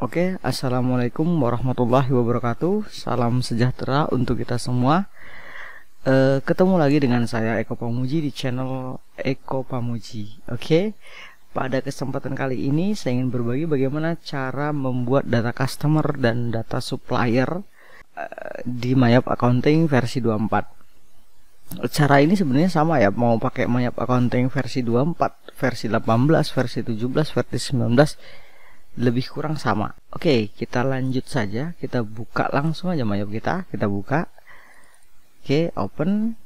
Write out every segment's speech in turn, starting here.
Oke, assalamualaikum warahmatullahi wabarakatuh. Salam sejahtera untuk kita semua. E, ketemu lagi dengan saya Eko Pamuji di channel Eko Pamuji. Oke, pada kesempatan kali ini saya ingin berbagi bagaimana cara membuat data customer dan data supplier eh, di Mayap Accounting versi 24. Cara ini sebenarnya sama ya, mau pakai Mayap Accounting versi 24, versi 18, versi 17, versi 19 lebih kurang sama. Oke, kita lanjut saja. Kita buka langsung aja mayop kita. Kita buka. Oke, open.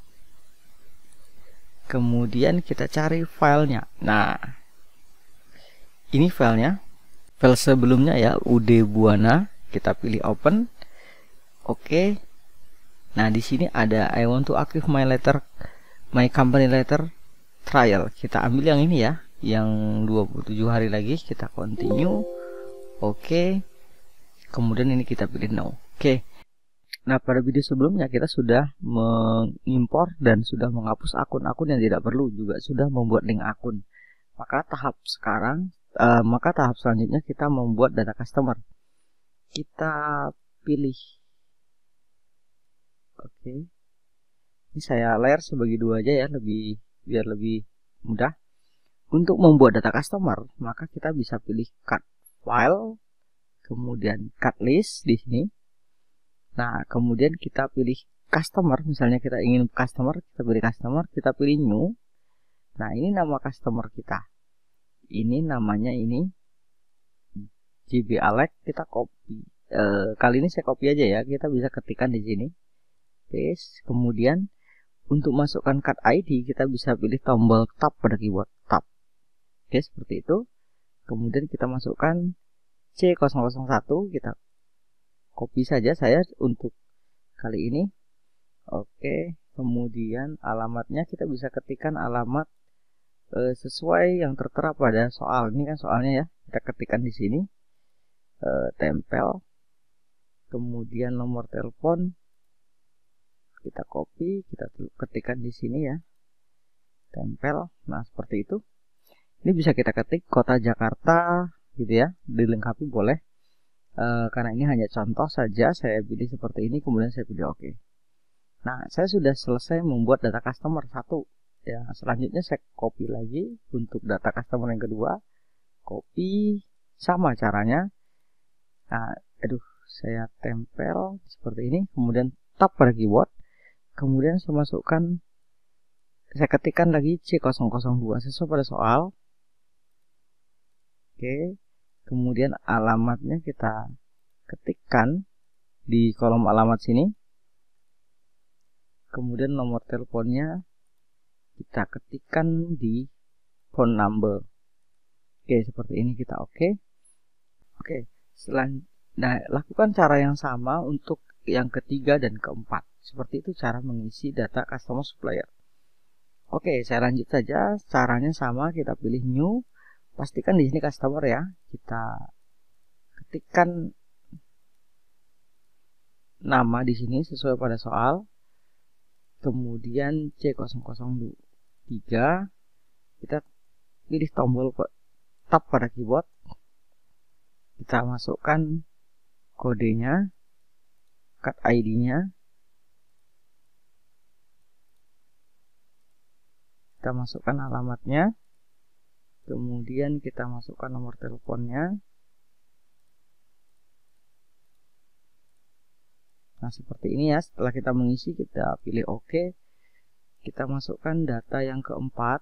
Kemudian kita cari filenya. Nah, ini filenya. File sebelumnya ya, UD Buana. Kita pilih open. Oke. Nah, di sini ada I want to active my letter my company letter trial. Kita ambil yang ini ya yang 27 hari lagi kita continue Oke. Kemudian ini kita pilih no. Oke. Nah, pada video sebelumnya kita sudah mengimpor dan sudah menghapus akun-akun yang tidak perlu juga sudah membuat link akun. Maka tahap sekarang uh, maka tahap selanjutnya kita membuat data customer. Kita pilih Oke. Okay. Ini saya layer sebagai dua aja ya, lebih biar lebih mudah. Untuk membuat data customer, maka kita bisa pilih cut file, kemudian cut list di sini. Nah, kemudian kita pilih customer, misalnya kita ingin customer, kita pilih customer, kita pilih new. Nah, ini nama customer kita. Ini namanya ini JB Alex, kita copy. E, kali ini saya copy aja ya, kita bisa ketikkan di sini. Paste, kemudian untuk masukkan card ID kita bisa pilih tombol tab pada keyboard tab. Oke, seperti itu kemudian kita masukkan C001 kita copy saja saya untuk kali ini oke kemudian alamatnya kita bisa ketikkan alamat e, sesuai yang tertera pada soal ini kan soalnya ya kita ketikkan di sini e, tempel kemudian nomor telepon kita copy kita ketikkan di sini ya tempel nah seperti itu ini bisa kita ketik kota Jakarta gitu ya, dilengkapi boleh. E, karena ini hanya contoh saja, saya pilih seperti ini, kemudian saya pilih oke Nah, saya sudah selesai membuat data customer satu. Ya, selanjutnya saya copy lagi untuk data customer yang kedua. Copy sama caranya. Nah, aduh, saya tempel seperti ini, kemudian tap pada keyboard, kemudian saya masukkan saya ketikkan lagi C002 sesuai pada soal Oke. Kemudian alamatnya kita ketikkan di kolom alamat sini. Kemudian nomor teleponnya kita ketikkan di phone number. Oke, seperti ini kita oke. Oke, selanjutnya nah, lakukan cara yang sama untuk yang ketiga dan keempat. Seperti itu cara mengisi data customer supplier. Oke, saya lanjut saja. Caranya sama, kita pilih new, pastikan di sini customer ya kita ketikkan nama di sini sesuai pada soal kemudian C003 kita pilih tombol tab pada keyboard kita masukkan kodenya card ID-nya kita masukkan alamatnya kemudian kita masukkan nomor teleponnya nah seperti ini ya setelah kita mengisi kita pilih oke OK. kita masukkan data yang keempat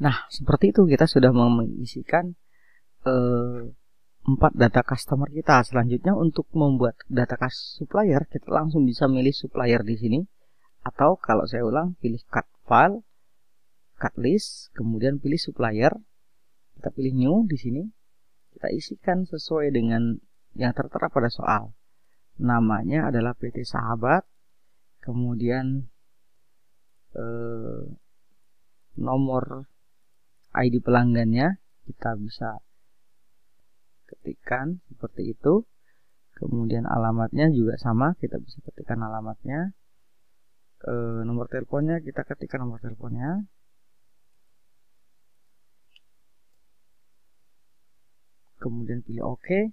Nah, seperti itu kita sudah mengisikan eh, empat eh, data customer kita. Selanjutnya untuk membuat data supplier, kita langsung bisa milih supplier di sini atau kalau saya ulang pilih cut file, cut list, kemudian pilih supplier. Kita pilih new di sini. Kita isikan sesuai dengan yang tertera pada soal. Namanya adalah PT Sahabat. Kemudian eh, nomor ID pelanggannya kita bisa ketikkan seperti itu kemudian alamatnya juga sama kita bisa ketikkan alamatnya e, nomor teleponnya kita ketikkan nomor teleponnya kemudian pilih OK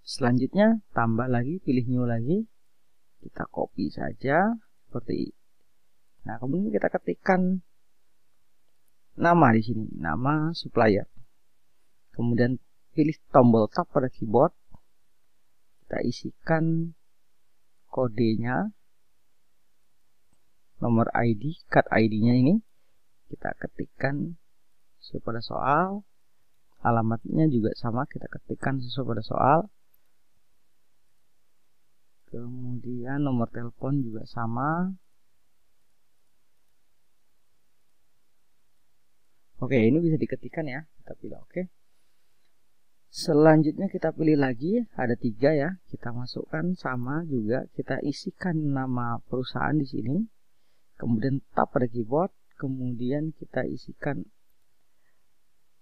selanjutnya tambah lagi pilih new lagi kita copy saja seperti ini. nah kemudian kita ketikkan nama di sini, nama supplier. Kemudian pilih tombol tab pada keyboard. Kita isikan kodenya, nomor ID, card ID-nya ini. Kita ketikkan sesuai pada soal. Alamatnya juga sama, kita ketikkan sesuai pada soal. Kemudian nomor telepon juga sama, Oke, ini bisa diketikkan ya. Kita pilih oke. Selanjutnya kita pilih lagi, ada tiga ya. Kita masukkan sama juga, kita isikan nama perusahaan di sini. Kemudian tap pada keyboard, kemudian kita isikan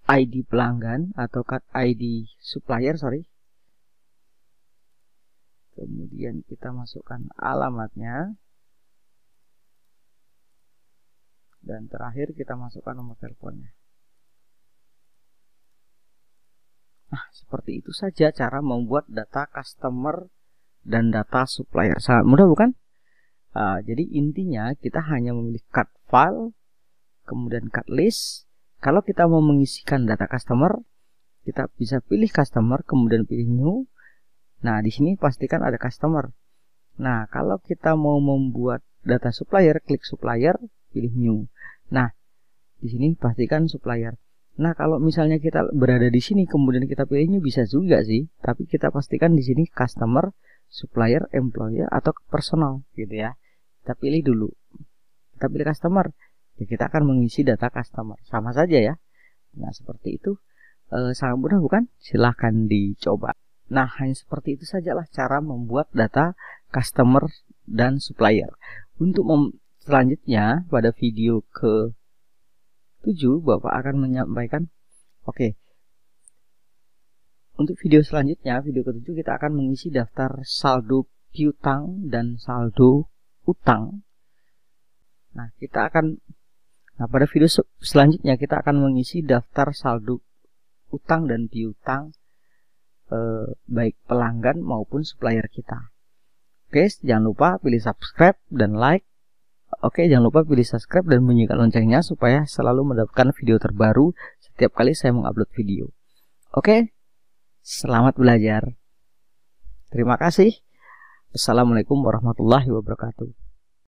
ID pelanggan atau card ID supplier, sorry. Kemudian kita masukkan alamatnya, dan terakhir kita masukkan nomor teleponnya nah seperti itu saja cara membuat data customer dan data supplier sangat mudah bukan uh, jadi intinya kita hanya memilih cut file kemudian cut list kalau kita mau mengisikan data customer kita bisa pilih customer kemudian pilih new nah di sini pastikan ada customer nah kalau kita mau membuat data supplier klik supplier pilih new. Nah, di sini pastikan supplier. Nah, kalau misalnya kita berada di sini kemudian kita pilih new bisa juga sih, tapi kita pastikan di sini customer, supplier, employer atau personal gitu ya. Kita pilih dulu. Kita pilih customer. Ya, kita akan mengisi data customer. Sama saja ya. Nah, seperti itu e, sangat mudah bukan? Silahkan dicoba. Nah, hanya seperti itu sajalah cara membuat data customer dan supplier. Untuk mem Selanjutnya, pada video ke 7, Bapak akan menyampaikan, oke, okay, untuk video selanjutnya, video ke-7 kita akan mengisi daftar saldo piutang dan saldo utang. Nah, kita akan Nah, pada video selanjutnya kita akan mengisi daftar saldo utang dan piutang eh, baik pelanggan maupun supplier kita. Oke, jangan lupa pilih subscribe dan like Oke, jangan lupa pilih subscribe dan bunyikan loncengnya supaya selalu mendapatkan video terbaru setiap kali saya mengupload video. Oke, selamat belajar. Terima kasih. Assalamualaikum warahmatullahi wabarakatuh.